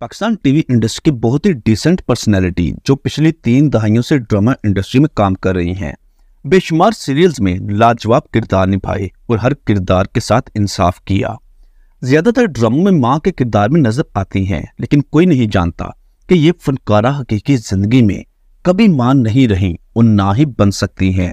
Pakistan TV industry की बहुत ही decent personality जो पिछली तीन दहाइयों से ड्रामा इंडस्ट्री में काम कर रही हैं बेशुमार सीरियल्स में लाजवाब किरदार निभाए और हर किरदार के साथ इंसाफ किया ज्यादातर ड्रामों में माँ के किरदार में नजर आती हैं लेकिन कोई नहीं जानता कि ये फनकारा हकीकी जिंदगी में कभी मां नहीं रही और ना ही बन सकती हैं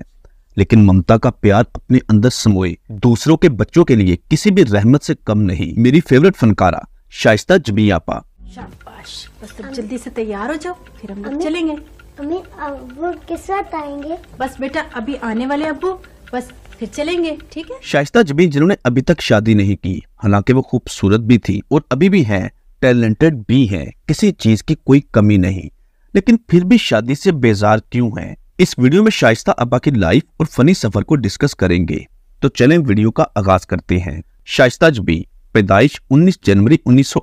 लेकिन ममता का प्यार अपने अंदर समोए दूसरों के बच्चों के लिए किसी भी रहमत से कम नहीं मेरी फेवरेट फनकारा शाइस्ता जबियापा शाबाश बस तुम जल्दी से तैयार हो जाओ फिर हम लोग चलेंगे अम्मी अबू किस वक्त आएंगे बस बेटा अभी आने वाले अबू बस फिर चलेंगे ठीक है शाइस्ता जबी जिन्होंने अभी तक शादी नहीं की हालांकि वो खूबसूरत भी थी और अभी भी है टैलेंटेड भी है किसी चीज की कोई कमी नहीं लेकिन फिर भी शादी से बेजार क्यों है इस वीडियो में शाइस्ता अब्बा की लाइफ और फनी सफर को डिस्कस करेंगे तो चलें वीडियो का आगाज करते हैं शाइस्ता जबी पैदाइश 19 जनवरी उन्नीस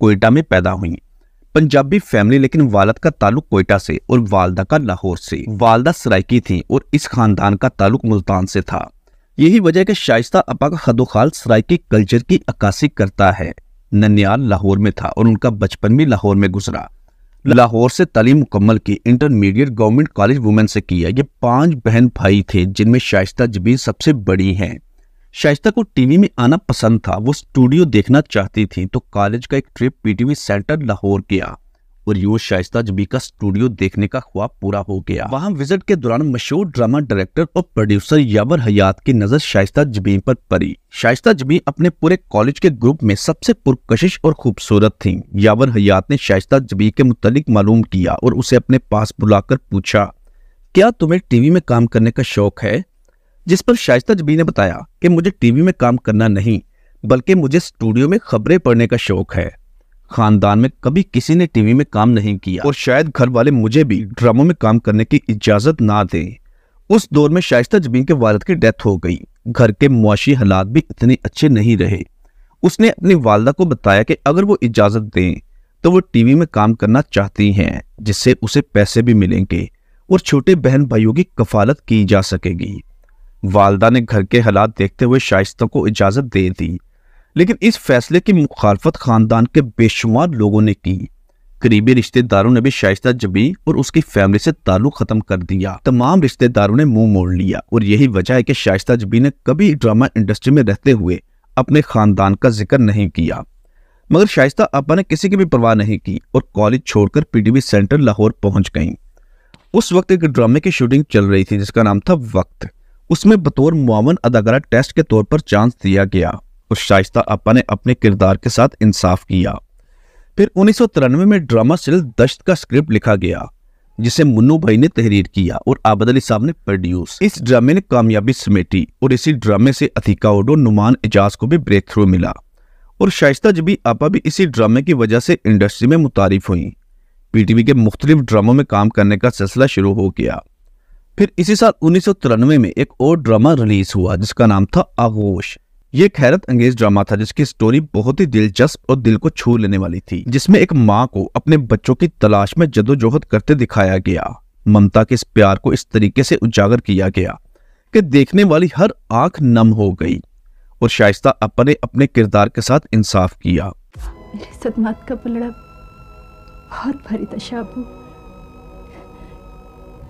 कोयटा में पैदा हुई पंजाबी फैमिली लेकिन वालद का ताल्लुक कोयटा से और वालदा का लाहौर से वालदा सरायकी थी और इस खानदान का ताल्लुक मुल्तान से था यही वजह कि शाइस्ता अपा का खदोखाल सराइकी कल्चर की अक्कासी करता है ननियाल लाहौर में था और उनका बचपन भी लाहौर में गुजरा लाहौर से तालीम मुकम्मल की इंटरमीडिएट गवर्नमेंट कॉलेज वुमेन से किया ये पांच बहन भाई थे जिनमें शाइस्ता जबीर सबसे बड़ी हैं शाइस्ता को टीवी में आना पसंद था वो स्टूडियो देखना चाहती थी तो कॉलेज का एक ट्रिप पीटीवी सेंटर लाहौर गया और यो शाइस्ता जबी का स्टूडियो देखने का ख्वाब पूरा हो गया वहां विजिट के दौरान मशहूर ड्रामा डायरेक्टर और प्रोड्यूसर यावर हयात की नजर शाइस्ता जबीन पर पड़ी शाइस्ता जबी अपने पूरे कॉलेज के ग्रुप में सबसे पुरकशिश और खूबसूरत थी यावर हयात ने शाइस्ता जबी के मुतलिक मालूम किया और उसे अपने पास बुलाकर पूछा क्या तुम्हें टीवी में काम करने का शौक है जिस पर शाइस्ता जबी ने बताया कि मुझे टीवी में काम करना नहीं बल्कि मुझे स्टूडियो में खबरें पढ़ने का शौक है खानदान में कभी किसी ने टीवी में काम नहीं किया और शायद घर वाले मुझे भी ड्रामों में काम करने की इजाजत ना दें उस दौर में शाइस्ता जबीन के वालद की डेथ हो गई घर के मुआशी हालात भी इतने अच्छे नहीं रहे उसने अपनी वालदा को बताया कि अगर वो इजाज़त दें तो वो टीवी में काम करना चाहती हैं जिससे उसे पैसे भी मिलेंगे और छोटे बहन भाइयों की कफालत की जा सकेगी वालदा ने घर के हालात देखते हुए शाइस्तों को इजाज़त दे दी लेकिन इस फैसले की मुखालफत खानदान के बेशुमार लोगों ने की करीबी रिश्तेदारों ने भी शाइस्ता जबी और उसकी फैमिली से ताल्लुक खत्म कर दिया तमाम रिश्तेदारों ने मुंह मोड़ लिया और यही वजह है कि शाइस्ता जबी ने कभी ड्रामा इंडस्ट्री में रहते हुए अपने खानदान का जिक्र नहीं किया मगर शाइस्ता अपा ने किसी की भी परवाह नहीं की और कॉलेज छोड़कर पीडीबी सेंटर लाहौर पहुंच गई उस वक्त एक ड्रामे की शूटिंग चल रही थी जिसका नाम था वक्त उसमें बतौर मुआवन अदाकारा टेस्ट के तौर पर चांस दिया गया और शाइस्ता अपा ने अपने किरदार के साथ इंसाफ किया फिर उन्नीस में ड्रामा सिल दश्त का स्क्रिप्ट लिखा गया जिसे मुन्नू भाई ने तहरीर किया और आबद अली साहब ने प्रोड्यूस इस ड्रामे ने कामयाबी समेटी और इसी ड्रामे से अथिका ओडो नुमान एजाज को भी ब्रेक थ्रू मिला और शाइस्ता जबी आपा भी इसी ड्रामे की वजह से इंडस्ट्री में मुतारिफ हुई पीटीवी के मुख्तलिफ ड्रामों में काम करने का सिलसिला शुरू हो गया फिर इसी साल उन्नीस में एक और ड्रामा रिलीज हुआ जिसका नाम था आगोश ये खैरत अंगेज ड्रामा था जिसकी स्टोरी बहुत ही दिलचस्प और दिल को छू लेने वाली थी जिसमें एक माँ को अपने बच्चों की तलाश में जदोजहद करते दिखाया गया ममता के इस प्यार को इस तरीके से उजागर किया गया कि देखने वाली हर आंख नम हो गई और शाइस्ता अपने अपने किरदार के साथ इंसाफ किया मेरे सदमात का पलड़ा बहुत भारी तशाब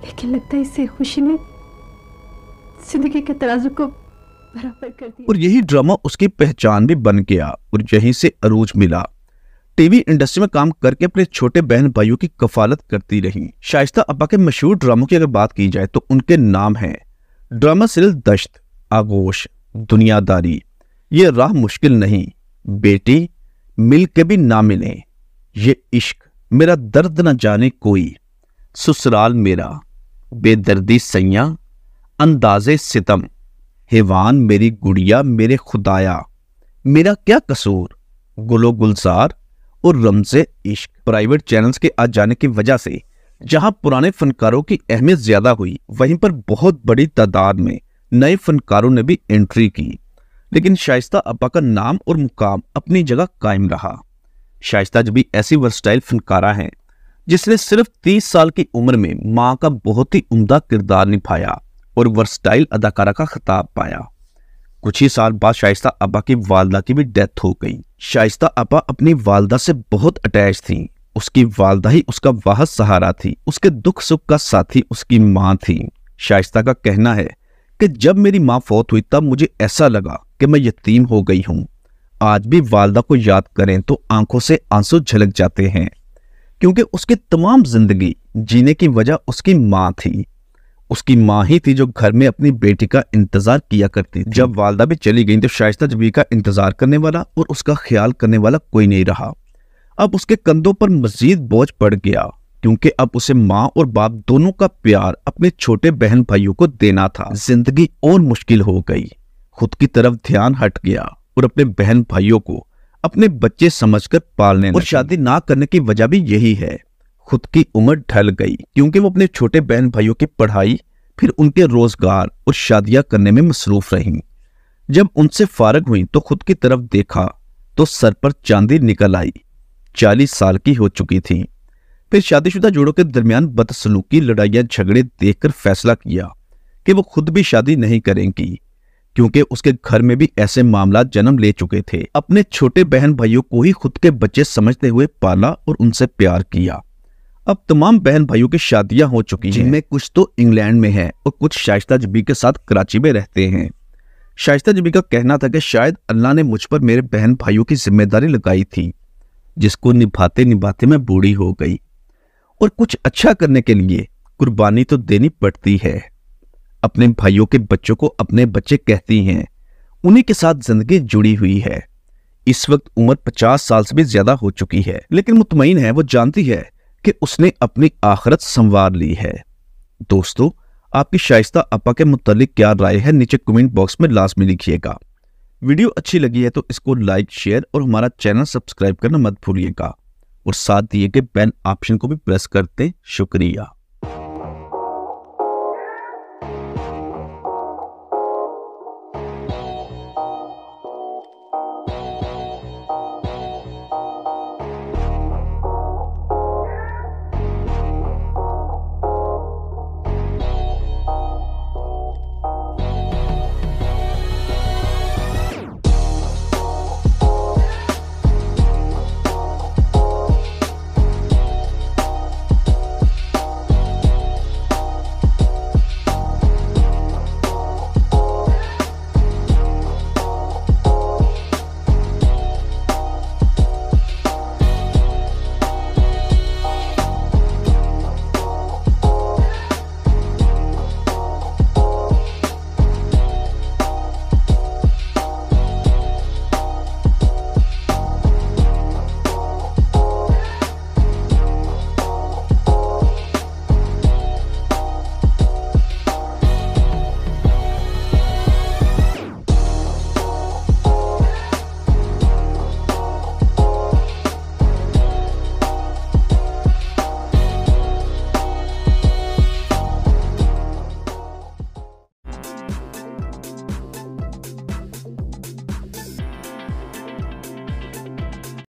लेकिन लगता है इससे खुशी ने जिंदगी के तराजू को बराबर कर दिया और यही ड्रामा उसकी पहचान भी बन गया और यहीं से अरूज मिला टीवी इंडस्ट्री में काम करके अपने छोटे बहन भाइयों की कफालत करती रही शाइस्ता अब्बा के मशहूर ड्रामों की अगर बात की जाए तो उनके नाम हैं ड्रामा सिर्फ दश्त आगोश दुनियादारी ये राह मुश्किल नहीं बेटी मिल के भी ना मिले ये इश्क मेरा दर्द न जाने कोई ससुराल मेरा बेदर्दी सैया अंदाजे सितम हेवान मेरी गुड़िया मेरे खुदाया मेरा क्या कसूर गुलो गुलजार और रमजे इश्क प्राइवेट चैनल्स के आ जाने की वजह से जहां पुराने फनकारों की अहमियत ज्यादा हुई वहीं पर बहुत बड़ी तादाद में नए फनकारों ने भी एंट्री की लेकिन शाइस्ता अपा का नाम और मुकाम अपनी जगह कायम रहा शाइस्ता जबी ऐसी वर्सटाइल फनकारा हैं जिसने सिर्फ 30 साल की उम्र में मां का बहुत ही उम्दा किरदार निभाया और वर्सटाइल अदाकारा का खिताब पाया कुछ ही साल बाद शाइस्ता अबा की वालदा की भी डेथ हो गई शाइस्ता अबा अपनी वालदा से बहुत अटैच थी उसकी वालदा ही उसका वाह सहारा थी उसके दुख सुख का साथी उसकी माँ थी शाइस्ता का कहना है कि जब मेरी माँ फौत हुई तब मुझे ऐसा लगा कि मैं यतीम हो गई हूँ आज भी वालदा को याद करें तो आंखों से आंसू झलक जाते हैं क्योंकि उसकी तमाम जिंदगी जीने की वजह उसकी माँ थी उसकी माँ ही थी जो घर में अपनी बेटी का इंतजार किया करती थी जब वालदा भी चली गई तो शायस्ता जबी का इंतजार करने वाला और उसका ख्याल करने वाला कोई नहीं रहा अब उसके कंधों पर मजीद बोझ पड़ गया क्योंकि अब उसे माँ और बाप दोनों का प्यार अपने छोटे बहन भाइयों को देना था जिंदगी और मुश्किल हो गई खुद की तरफ ध्यान हट गया और अपने बहन भाइयों को अपने बच्चे समझकर पालने और शादी ना करने की वजह भी यही है खुद की उम्र ढल गई क्योंकि वो अपने छोटे बहन भाइयों की पढ़ाई फिर उनके रोजगार और शादियां करने में मसरूफ रही जब उनसे फारग हुई तो खुद की तरफ देखा तो सर पर चांदी निकल आई चालीस साल की हो चुकी थी फिर शादीशुदा जोड़ों के दरमियान बदसलूकी लड़ाइया झगड़े देखकर फैसला किया कि वो खुद भी शादी नहीं करेंगी क्योंकि उसके घर में भी ऐसे मामला जन्म ले चुके थे अपने छोटे बहन भाइयों को ही खुद के बच्चे समझते हुए पाला और उनसे प्यार किया अब तमाम बहन भाइयों की शादियां हो चुकी हैं जिनमें कुछ तो इंग्लैंड में हैं और कुछ शाइस्ता जबी के साथ कराची में रहते हैं शाइस्ता जबी का कहना था कि शायद अल्लाह ने मुझ पर मेरे बहन भाइयों की जिम्मेदारी लगाई थी जिसको निभाते निभाते मैं बूढ़ी हो गई और कुछ अच्छा करने के लिए कुर्बानी तो देनी पड़ती है अपने भाइयों के बच्चों को अपने बच्चे कहती हैं उन्हीं के साथ जिंदगी जुड़ी हुई है इस वक्त उम्र पचास साल से भी ज्यादा हो चुकी है लेकिन मुतमिन है वो जानती है कि उसने अपनी आखरत संवार ली है दोस्तों आपकी शाइस्ता अपा के मुतालिक क्या राय है नीचे कमेंट बॉक्स में लाजमी लिखिएगा वीडियो अच्छी लगी है तो इसको लाइक शेयर और हमारा चैनल सब्सक्राइब करना मत भूलिएगा और साथ दिए गए बेल ऑप्शन को भी प्रेस करते शुक्रिया